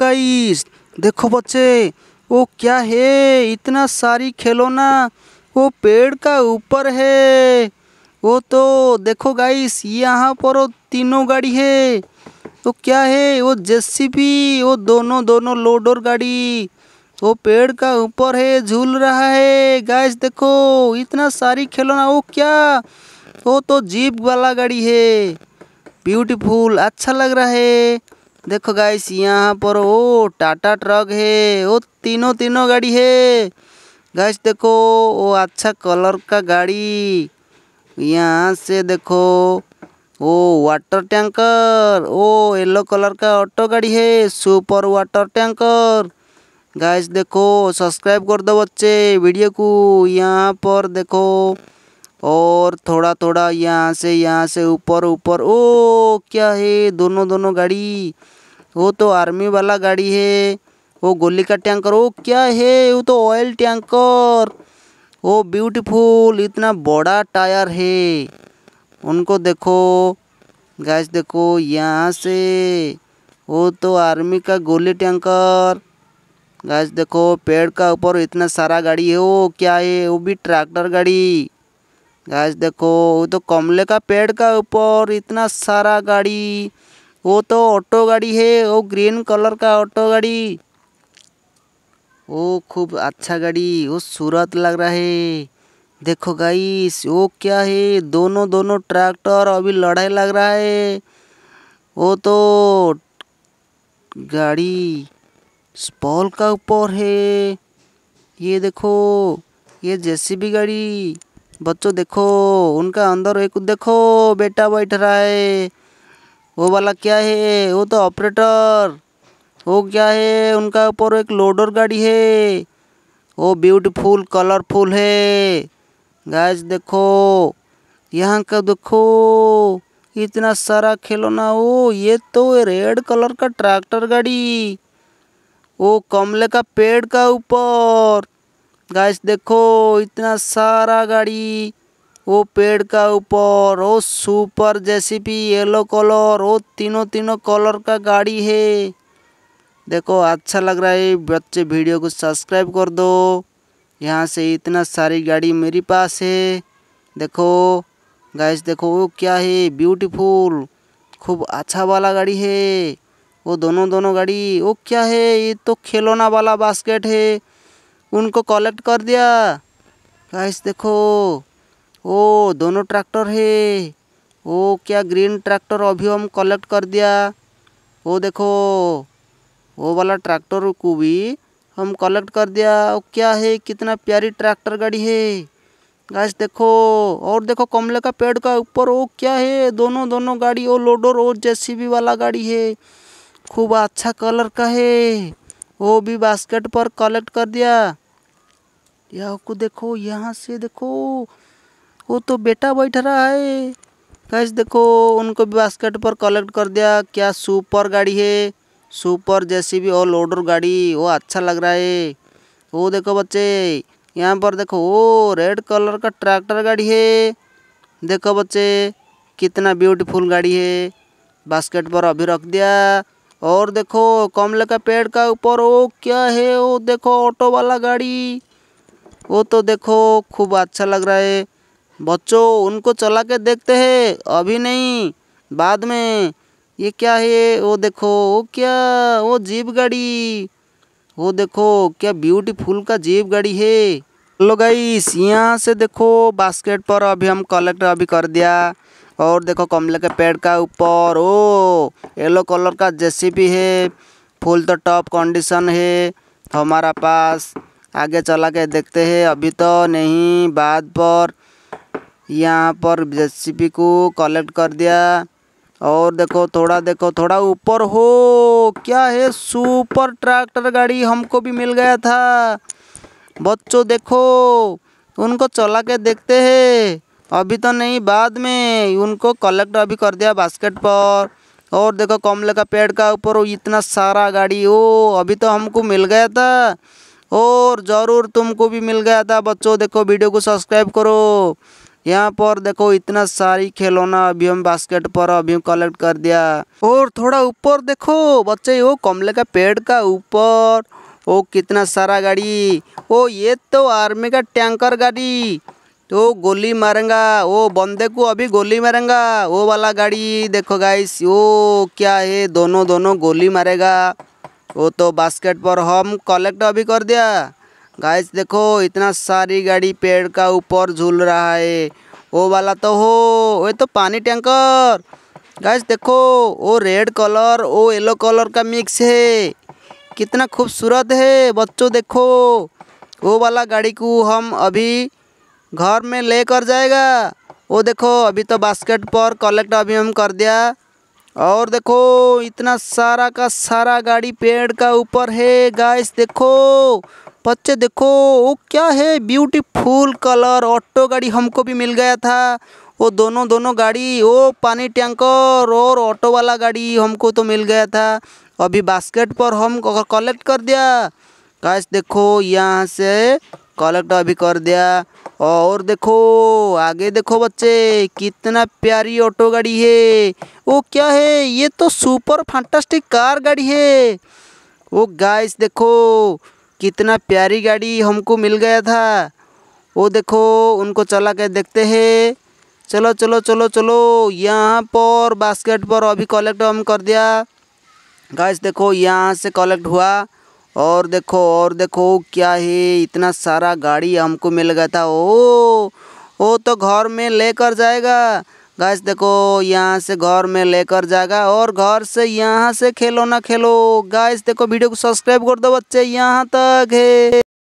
guys देखो बच्चे वो क्या है इतना सारी खिलौना वो पेड़ का ऊपर है वो तो देखो गाइस यहाँ पर वो तीनों गाड़ी है तो क्या है वो जेसीबी वो दोनों दोनों लोडर गाड़ी वो पेड़ का ऊपर है झूल रहा है गाइस देखो इतना सारी खिलौना वो क्या वो तो जीप वाला गाड़ी है ब्यूटीफुल अच्छा लग रहा है देखो गाइस यहाँ पर ओ टाटा ट्रक है ओ तीनों तीनों गाड़ी है गाइस देखो ओ अच्छा कलर का गाड़ी यहाँ से देखो ओ वाटर टैंकर ओ येलो कलर का ऑटो गाड़ी है सुपर वाटर टैंकर गाइस देखो सब्सक्राइब कर दो बच्चे वीडियो को यहाँ पर देखो और थोड़ा थोड़ा यहाँ से यहाँ से ऊपर ऊपर ओ क्या है दोनों दोनों गाड़ी वो तो आर्मी वाला गाड़ी है वो गोली का टैंकर वो क्या है वो तो ऑयल टैंकर वो ब्यूटीफुल इतना बड़ा टायर है उनको देखो गैस देखो यहाँ से वो तो आर्मी का गोली टैंकर गैस देखो पेड़ का ऊपर इतना सारा गाड़ी है वो क्या है वो भी ट्रैक्टर गाड़ी गैस देखो वो तो कमले का पेड़ का ऊपर इतना सारा गाड़ी वो तो ऑटो गाड़ी है वो ग्रीन कलर का ऑटो गाड़ी वो खूब अच्छा गाड़ी वो सूरत लग रहा है देखो गाइस वो क्या है दोनों दोनों ट्रैक्टर अभी लड़ाई लग रहा है वो तो गाड़ी स्पॉल का ऊपर है ये देखो ये जेसीबी गाड़ी बच्चों देखो उनका अंदर एक देखो बेटा बैठ रहा है वो वाला क्या है वो तो ऑपरेटर वो क्या है उनका ऊपर एक लोडर गाड़ी है वो ब्यूटीफुल कलरफुल है गाइस देखो यहाँ का देखो इतना सारा खिलौना वो ये तो रेड कलर का ट्रैक्टर गाड़ी वो कमले का पेड़ का ऊपर गाइस देखो इतना सारा गाड़ी वो पेड़ का ऊपर वो सुपर जेसीपी येलो कलर वो तीनों तीनों कलर का गाड़ी है देखो अच्छा लग रहा है बच्चे वीडियो को सब्सक्राइब कर दो यहाँ से इतना सारी गाड़ी मेरे पास है देखो गाइस देखो वो क्या है ब्यूटीफुल खूब अच्छा वाला गाड़ी है वो दोनों दोनों गाड़ी वो क्या है ये तो खिलौना वाला बास्केट है उनको कलेक्ट कर दिया गाइस देखो ओ दोनों ट्रैक्टर है ओ क्या ग्रीन ट्रैक्टर अभी हम कलेक्ट कर दिया वो देखो वो वाला ट्रैक्टर को भी हम कलेक्ट कर दिया ओ क्या है कितना प्यारी ट्रैक्टर गाड़ी है गाइस देखो और देखो कमले का पेड़ का ऊपर वो क्या है दोनों दोनों गाड़ी वो लोडर और जेसीबी वाला गाड़ी है खूब अच्छा कलर का है वो भी बास्केट पर कलेक्ट कर दिया यहाँ को देखो यहाँ से देखो वो तो बेटा बैठ रहा है गाइस देखो उनको बास्केट पर कलेक्ट कर दिया क्या सुपर गाड़ी है सुपर जैसी भी ऑल ओडर गाड़ी वो अच्छा लग रहा है वो देखो बच्चे यहाँ पर देखो वो रेड कलर का ट्रैक्टर गाड़ी है देखो बच्चे कितना ब्यूटीफुल गाड़ी है बास्केट पर अभी रख दिया और देखो कमले का पेड़ का ऊपर वो क्या है वो देखो ऑटो वाला गाड़ी वो तो देखो खूब अच्छा लग रहा है बच्चों उनको चला के देखते हैं अभी नहीं बाद में ये क्या है वो देखो वो क्या वो जीप गाड़ी वो देखो क्या ब्यूटीफुल का जीप गाड़ी है लो गाइस यहाँ से देखो बास्केट पर अभी हम कलेक्ट अभी कर दिया और देखो कमले के पेड़ का ऊपर ओ येलो कलर का जेसीबी है फुल तो टॉप कंडीशन है हमारा पास आगे चला के देखते हैं अभी तो नहीं बाद पर यहाँ पर जेसीबी को कलेक्ट कर दिया और देखो थोड़ा देखो थोड़ा ऊपर हो क्या है सुपर ट्रैक्टर गाड़ी हमको भी मिल गया था बच्चों देखो उनको चला के देखते हैं अभी तो नहीं बाद में उनको कलेक्ट अभी कर दिया बास्केट पर और देखो कमले का पेड़ का ऊपर इतना सारा गाड़ी ओ अभी तो हमको मिल गया था और ज़रूर तुमको भी मिल गया था बच्चों देखो वीडियो को सब्सक्राइब करो यहाँ पर देखो इतना सारी खिलौना अभी हम बास्केट पर अभी हम कलेक्ट कर दिया और थोड़ा ऊपर देखो बच्चे वो कमले का पेड़ का ऊपर ओ कितना सारा गाड़ी ओ ये तो आर्मी का टैंकर गाड़ी तो गोली मारेगा वो बंदे को अभी गोली मारेंगा वो वाला गाड़ी देखो गाइस वो क्या है दोनों दोनों गोली मारेगा वो तो बास्केट पर हम कलेक्ट अभी कर दिया गाइस देखो इतना सारी गाड़ी पेड़ का ऊपर झूल रहा है वो वाला तो हो ये तो पानी टैंकर गाइस देखो वो रेड कलर वो येलो कलर का मिक्स है कितना खूबसूरत है बच्चों देखो वो वाला गाड़ी को हम अभी घर में लेकर जाएगा वो देखो अभी तो बास्केट पर कलेक्ट अभी हम कर दिया और देखो इतना सारा का सारा गाड़ी पेड़ का ऊपर है गाइस देखो बच्चे देखो वो क्या है ब्यूटीफुल कलर ऑटो गाड़ी हमको भी मिल गया था वो दोनों दोनों गाड़ी वो पानी टैंकर और ऑटो वाला गाड़ी हमको तो मिल गया था अभी बास्केट पर हम कलेक्ट कर दिया गाइस देखो यहाँ से कलेक्ट अभी कर दिया और देखो आगे देखो बच्चे कितना प्यारी ऑटो गाड़ी है वो क्या है ये तो सुपर फंटास्टिक कार गाड़ी है वो गाइस देखो कितना प्यारी गाड़ी हमको मिल गया था वो देखो उनको चला के देखते हैं चलो चलो चलो चलो यहाँ पर बास्केट पर अभी कलेक्ट हम कर दिया गाइस देखो यहाँ से कलेक्ट हुआ और देखो और देखो क्या है इतना सारा गाड़ी हमको मिल गया था ओ वो तो घर में लेकर जाएगा गैस देखो यहाँ से घर में लेकर जाएगा और घर से यहाँ से खेलो ना खेलो गैस देखो वीडियो को सब्सक्राइब कर दो बच्चे यहाँ तक है